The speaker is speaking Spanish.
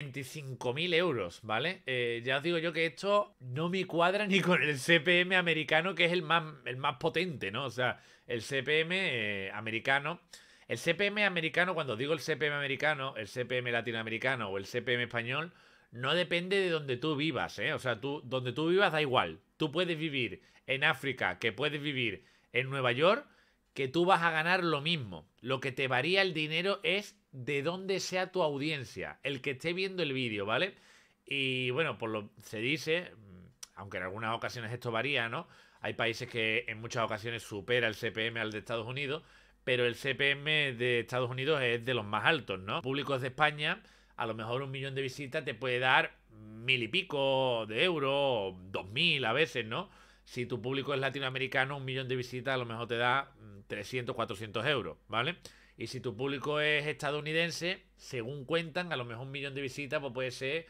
25.000 euros, ¿vale? Eh, ya os digo yo que esto no me cuadra ni con el CPM americano, que es el más, el más potente, ¿no? O sea, el CPM eh, americano. El CPM americano, cuando digo el CPM americano, el CPM latinoamericano o el CPM español, no depende de donde tú vivas, ¿eh? O sea, tú, donde tú vivas da igual. Tú puedes vivir en África, que puedes vivir en Nueva York, que tú vas a ganar lo mismo. Lo que te varía el dinero es de dónde sea tu audiencia, el que esté viendo el vídeo, ¿vale? Y bueno, por lo se dice, mm, aunque en algunas ocasiones esto varía, ¿no? Hay países que en muchas ocasiones supera el CPM al de Estados Unidos, pero el CPM de Estados Unidos es de los más altos, ¿no? Públicos de España, a lo mejor un millón de visitas te puede dar mil y pico de euros, dos mil a veces, ¿no? Si tu público es latinoamericano, un millón de visitas a lo mejor te da 300, 400 euros, ¿vale? Y si tu público es estadounidense, según cuentan, a lo mejor un millón de visitas, pues puede ser